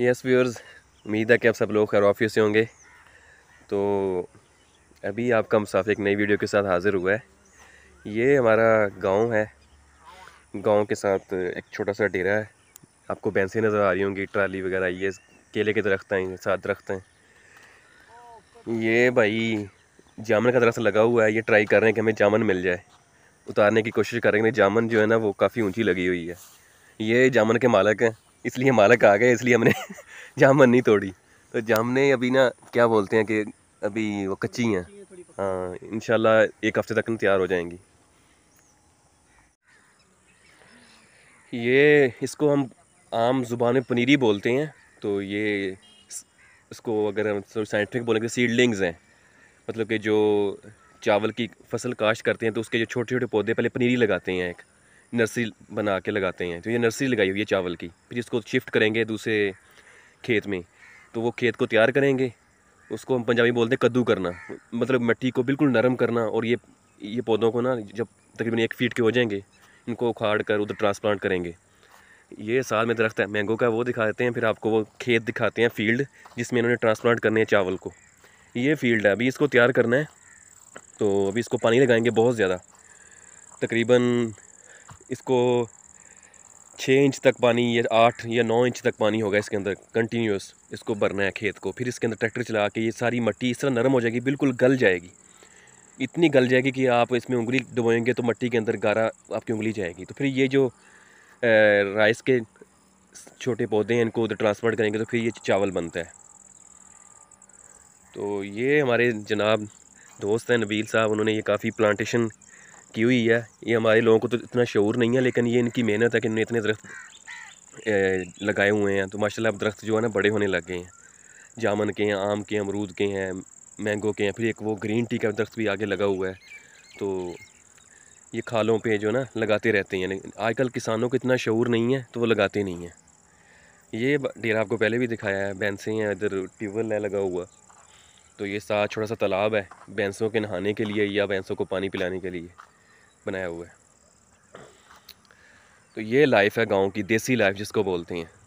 yes viewers उम्मीद है कि आप सब लोग खैर ऑफिस से होंगे तो अभी आपका मुसाफ एक नई वीडियो के साथ हाज़िर हुआ है ये हमारा गांव है गांव के साथ एक छोटा सा डेरा है आपको भैंसें नज़र आ रही होंगी ट्राली वगैरह ये केले के दरख्त हैं सात दरख्त हैं ये भाई जामन का दरख्त लगा हुआ है ये ट्राई कर रहे हैं कि हमें जामन मिल जाए उतारने की कोशिश कर रहे हैं जामन जो है ना वो काफ़ी ऊँची लगी हुई है ये जामन के मालक हैं इसलिए मालक आ गए इसलिए हमने जामन नहीं तोड़ी तो जामने अभी ना क्या बोलते हैं कि अभी वो कच्ची हैं हाँ इन एक हफ़्ते तक तैयार हो जाएंगी ये इसको हम आम ज़ुबान में पनीरी बोलते हैं तो ये इसको अगर हम साइंटिफिक बोलेंगे सीडलिंग्स तो हैं मतलब कि जो चावल की फसल काश्त करते हैं तो उसके जो छोटे छोटे पौधे पहले पनीरी लगाते हैं एक नर्सरी बना के लगाते हैं तो ये नर्सरी लगाई हुई है चावल की फिर इसको शिफ्ट करेंगे दूसरे खेत में तो वो खेत को तैयार करेंगे उसको हम पंजाबी बोलते हैं कद्दू करना मतलब मिट्टी को बिल्कुल नरम करना और ये ये पौधों को ना जब तकरीबन एक फीट के हो जाएंगे इनको उखाड़ कर उधर ट्रांसप्लांट करेंगे ये साल में दरख्त है मैंगो का वो दिखा देते हैं फिर आपको वो खेत दिखाते हैं फील्ड जिसमें इन्होंने ट्रांसप्लांट करने हैं चावल को ये फील्ड है अभी इसको तैयार करना है तो अभी इसको पानी लगाएंगे बहुत ज़्यादा तकरीबन इसको छः इंच तक पानी या आठ या नौ इंच तक पानी होगा इसके अंदर कंटिन्यूस इसको भरना है खेत को फिर इसके अंदर ट्रैक्टर चला के ये सारी मट्टी इस तरह नरम हो जाएगी बिल्कुल गल जाएगी इतनी गल जाएगी कि आप इसमें उंगली डुबोएंगे तो मट्टी के अंदर गारा आपकी उंगली जाएगी तो फिर ये जो राइस के छोटे पौधे हैं इनको उधर ट्रांसपोर्ट करेंगे तो फिर ये चावल बनता है तो ये हमारे जनाब दोस्त हैं नबील साहब उन्होंने ये काफ़ी प्लांटेशन की हुई है ये हमारे लोगों को तो इतना शौर नहीं है लेकिन ये इनकी मेहनत है कि इन्होंने इतने दरख्त लगाए हुए हैं तो माशाल्लाह अब दरख्त जो है ना बड़े होने लग गए हैं जामन के हैं आम के हैं अमरूद के हैं मैंगो के हैं फिर एक वो ग्रीन टी का दरख्त भी आगे लगा हुआ है तो ये खालों पे जो ना लगाते रहते हैं आजकल किसानों को इतना शौर नहीं है तो वो लगाते नहीं हैं ये डेरा आपको पहले भी दिखाया है बैंसें हैं इधर ट्यूबवेल है लगा हुआ तो ये साथ छोटा सा तालाब है भैंसों के नहाने के लिए या भैंसों को पानी पिलाने के लिए बनाया हुआ है तो ये लाइफ है गांव की देसी लाइफ जिसको बोलते हैं